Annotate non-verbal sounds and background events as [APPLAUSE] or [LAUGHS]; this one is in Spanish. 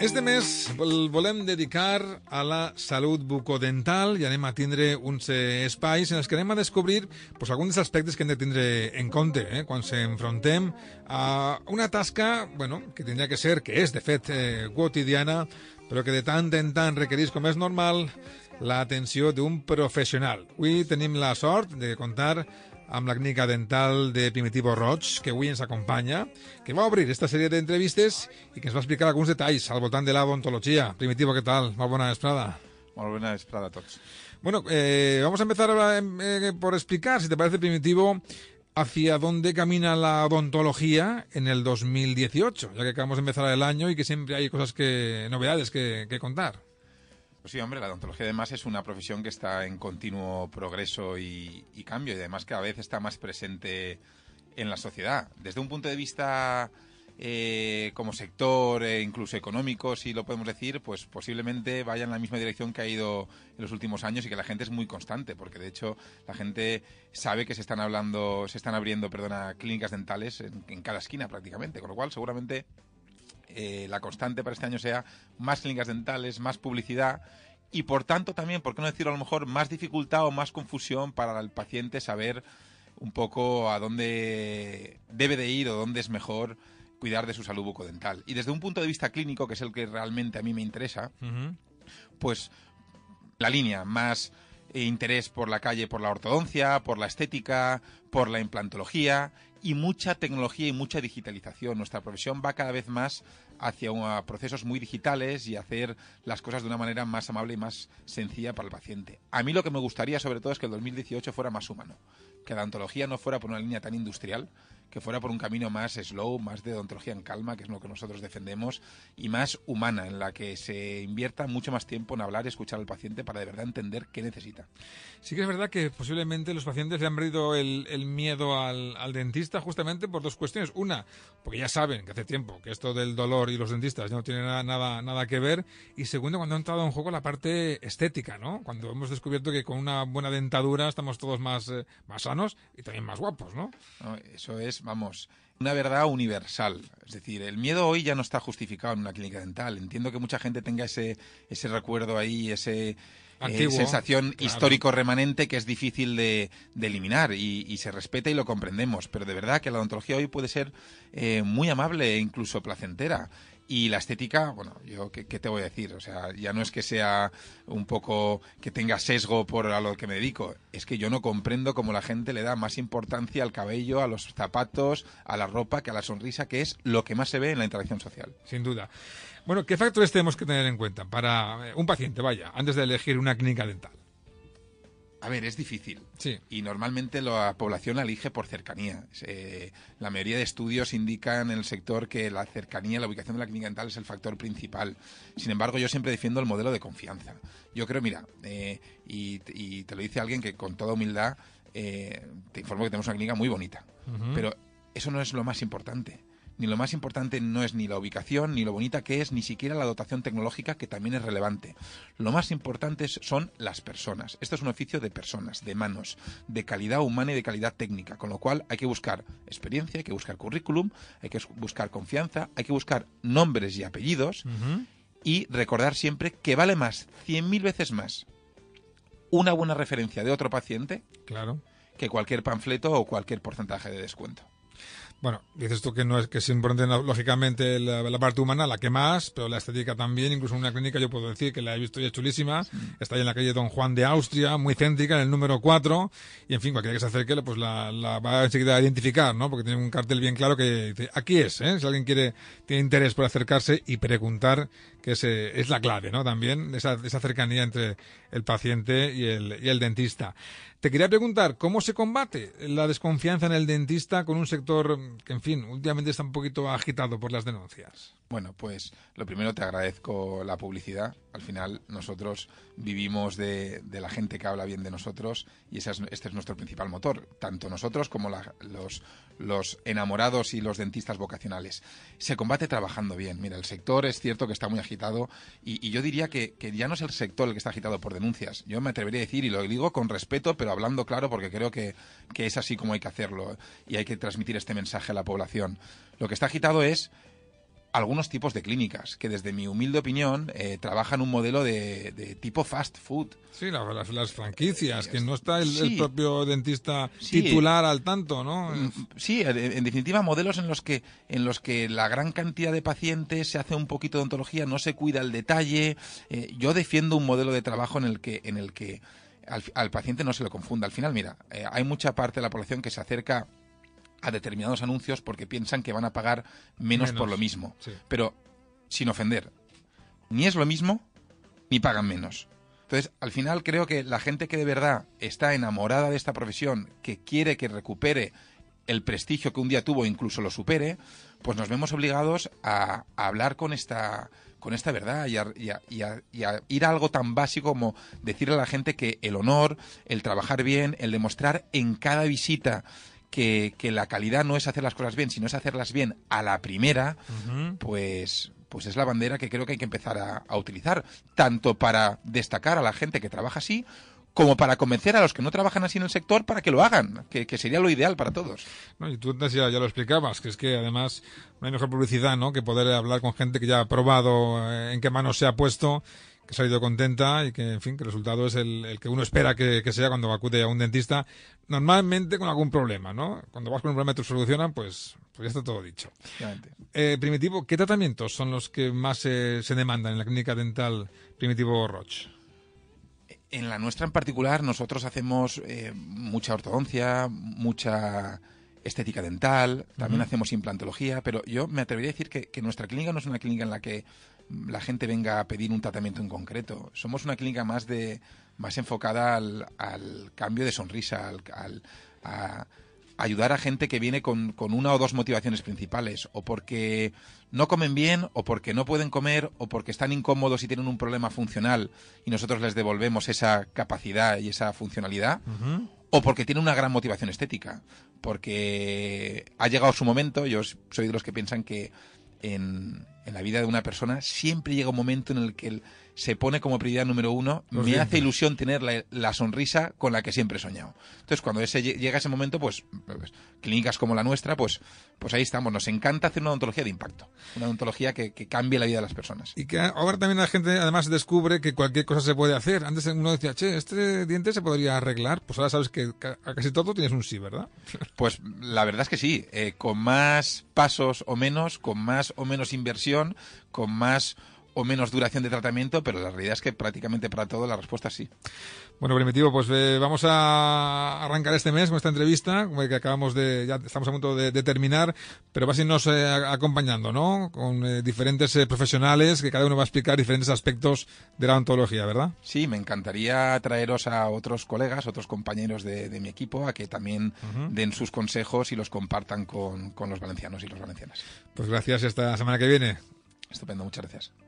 Este mes el volem dedicar a la salut bucodental i anem a tindre uns eh, espais en els que anem a descobrir pues, alguns dels aspectes que hem de tindre en compte eh, quan s'enfrontem a una tasca bueno, que tindria que ser, que és de fet eh, quotidiana, però que de tant en tant requereix, com és normal, l'atenció d'un professional. Avui tenim la sort de contar amb dental de Primitivo Roche, que Williams acompaña, que va a abrir esta serie de entrevistas y que nos va a explicar algunos detalles al voltant de la odontología. Primitivo, ¿qué tal? Muy buena estrada Muy buena vesprada a Bueno, eh, vamos a empezar eh, por explicar, si te parece primitivo, hacia dónde camina la odontología en el 2018, ya que acabamos de empezar el año y que siempre hay cosas que, novedades que, que contar sí, hombre, la odontología además es una profesión que está en continuo progreso y, cambio y además cada vez está más presente en la sociedad. Desde un punto de vista eh, como sector, eh, incluso económico, si lo podemos decir, pues posiblemente vaya en la misma dirección que ha ido en los últimos años y que la gente es muy constante, porque de hecho la gente sabe que se están hablando, se están abriendo, perdona, clínicas dentales en, cada esquina prácticamente, con lo cual seguramente eh, la constante para este año sea más clínicas dentales, más publicidad y por tanto también, por qué no decirlo a lo mejor, más dificultad o más confusión para el paciente saber un poco a dónde debe de ir o dónde es mejor cuidar de su salud bucodental. Y desde un punto de vista clínico, que es el que realmente a mí me interesa, pues la línea más eh, interés por la calle, por la ortodoncia, por la estética, por la implantología y mucha tecnología y mucha digitalización. Nuestra profesión va cada vez más hacia procesos muy digitales y hacer las cosas de una manera más amable y más sencilla para el paciente. A mí lo que me gustaría sobre todo es que el 2018 fuera más humano, que la antología no fuera por una línea tan industrial, que fuera por un camino más slow, más de odontología en calma, que es lo que nosotros defendemos, y más humana, en la que se invierta mucho más tiempo en hablar y escuchar al paciente para de verdad entender qué necesita. Sí que es verdad que posiblemente los pacientes le han perdido el, miedo al, dentista justamente por dos cuestiones. Una, porque ya saben que hace tiempo que esto del dolor y los dentistas no tiene nada, nada, que ver. Y segundo, cuando ha entrado en juego la parte estética, ¿no? Cuando hemos descubierto que con una buena dentadura estamos todos más, eh, sanos y también más guapos, no eso es vamos, una verdad universal. Es decir, el miedo hoy ya no está justificado en una clínica dental. Entiendo que mucha gente tenga ese, ese recuerdo ahí, ese... Eh, sensación histórico remanente que es difícil de, eliminar y, se respeta y lo comprendemos. Pero de verdad que la odontología hoy puede ser eh, muy amable e incluso placentera. Y la estética, bueno, yo ¿qué, ¿qué, te voy a decir, o sea, ya no es que sea un poco que tenga sesgo por a lo que me dedico, es que yo no comprendo cómo la gente le da más importancia al cabello, a los zapatos, a la ropa que a la sonrisa, que es lo que más se ve en la interacción social. Sin duda. Bueno, ¿qué factores tenemos que tener en cuenta para eh, un paciente, vaya, antes de elegir una clínica dental? A ver, es difícil. Sí. Y normalmente la población elige por cercanía. la mayoría de estudios indican en el sector que la cercanía, la ubicación de la clínica dental es el factor principal. Sin embargo, yo siempre defiendo el modelo de confianza. Yo creo, mira, eh, y, te lo dice alguien que con toda humildad eh, te informo que tenemos una clínica muy bonita. Pero eso no es lo más importante ni lo más importante no es ni la ubicación, ni lo bonita que es, ni siquiera la dotación tecnológica, que también es relevante. Lo más importante son las personas. Esto es un oficio de personas, de manos, de calidad humana y de calidad técnica, con lo cual hay que buscar experiencia, hay que buscar currículum, hay que buscar confianza, hay que buscar nombres y apellidos y recordar siempre que vale más, cien mil veces más, una buena referencia de otro paciente claro. que cualquier panfleto o cualquier porcentaje de descuento. Bueno, dices tú que no es que es importante lógicamente la, parte humana, la que más, pero la estética también, incluso en una clínica yo puedo decir que la he visto ya chulísima, está ahí en la calle Don Juan de Austria, muy céntrica, en el número 4, y en fin, cualquiera que se acerque pues la, va enseguida a identificar, ¿no? Porque tiene un cartel bien claro que dice, aquí es, ¿eh? Si alguien quiere, tiene interés por acercarse y preguntar, que ese eh, es la clave, ¿no? También esa, esa cercanía entre el paciente y el, y el dentista. Te quería preguntar, ¿cómo se combate la desconfianza en el dentista con un sector en fin, últimamente está un poquito agitado por las denuncias. Bueno, pues lo primero te agradezco la publicidad. Al final nosotros vivimos de, la gente que habla bien de nosotros y ese este es nuestro principal motor, tanto nosotros como los, los enamorados y los dentistas vocacionales. Se combate trabajando bien. Mira, el sector es cierto que está muy agitado y, yo diría que, ya no es el sector el que está agitado por denuncias. Yo me atrevería a decir, y lo digo con respeto, pero hablando claro, porque creo que es así como hay que hacerlo y hay que transmitir este mensaje a la población. Lo que está agitado es algunos tipos de clínicas que desde mi humilde opinión eh, trabajan un modelo de, tipo fast food. Sí, las, franquicias, que no está el, propio dentista titular al tanto, ¿no? Mm, sí, en definitiva modelos en los que en los que la gran cantidad de pacientes se hace un poquito de ontología, no se cuida el detalle. Eh, yo defiendo un modelo de trabajo en el que en el que al paciente no se lo confunda. Al final, mira, eh, hay mucha parte de la población que se acerca a determinados anuncios porque piensan que van a pagar menos, por lo mismo. Pero, sin ofender, ni es lo mismo ni pagan menos. Entonces, al final creo que la gente que de verdad está enamorada de esta profesión, que quiere que recupere el prestigio que un día tuvo, incluso lo supere, pues nos vemos obligados a, hablar con esta, con esta verdad y y a, ir a algo tan básico como decirle a la gente que el honor, el trabajar bien, el demostrar en cada visita que, que, la calidad no es hacer las cosas bien, sino es hacerlas bien a la primera, pues pues es la bandera que creo que hay que empezar a, utilizar, tanto para destacar a la gente que trabaja así, como para convencer a los que no trabajan así en el sector para que lo hagan, que, sería lo ideal para todos. No, y tú antes ya, ya, lo explicabas, que es que además no hay mejor publicidad ¿no? que poder hablar con gente que ya ha probado eh, en qué manos se ha puesto que ha salido contenta y que, en fin, que el resultado es el, que uno espera que, sea cuando acude a un dentista, normalmente con algún problema, ¿no? Cuando vas con un problema y te solucionan, pues, pues ya está todo dicho. Eh, primitivo, ¿qué tratamientos son los que más se demandan en la clínica dental Primitivo Roche? En la nuestra en particular, nosotros hacemos eh, mucha ortodoncia, mucha estética dental, también hacemos implantología, pero yo me atrevería a decir que nuestra clínica no es una clínica en la que la gente venga a pedir un tratamiento en concreto. Somos una clínica más de más enfocada al, cambio de sonrisa, al, a ayudar a gente que viene con, una o dos motivaciones principales, o porque no comen bien, o porque no pueden comer, o porque están incómodos y tienen un problema funcional y nosotros les devolvemos esa capacidad y esa funcionalidad, o porque tienen una gran motivación estética, porque ha llegado su momento, yo soy de los que piensan que en, en la vida de una persona siempre llega un momento en el que el, se pone como prioridad número uno. me hace ilusión tener la, sonrisa con la que siempre he soñado. Entonces, cuando ese, llega ese momento, pues, pues, clínicas como la nuestra, pues, pues ahí estamos. Nos encanta hacer una odontología de impacto, una odontología que, cambie la vida de las personas. Y que ahora también la gente además descubre que cualquier cosa se puede hacer. Antes uno decía, che, este diente se podría arreglar. Pues ahora sabes que a casi todo tienes un sí, ¿verdad? [LAUGHS] Pues la verdad es que sí. Eh, con más pasos o menos, con más o menos inversión, con más o menos duración de tratamiento, pero la realidad es que prácticamente para todo la respuesta es sí. Bueno, Primitivo, pues eh, vamos a arrancar este mes con esta entrevista, que acabamos de, ya estamos a punto de, terminar, pero vas a irnos eh, acompañando, ¿no? Con eh, diferentes profesionales que cada uno va a explicar diferentes aspectos de la ontología, ¿verdad? Sí, me encantaría traeros a otros colegas, otros compañeros de, mi equipo, a que también den sus consejos y los compartan con, los valencianos y las valencianas. Pues gracias esta semana que viene. Estupendo, muchas gracias.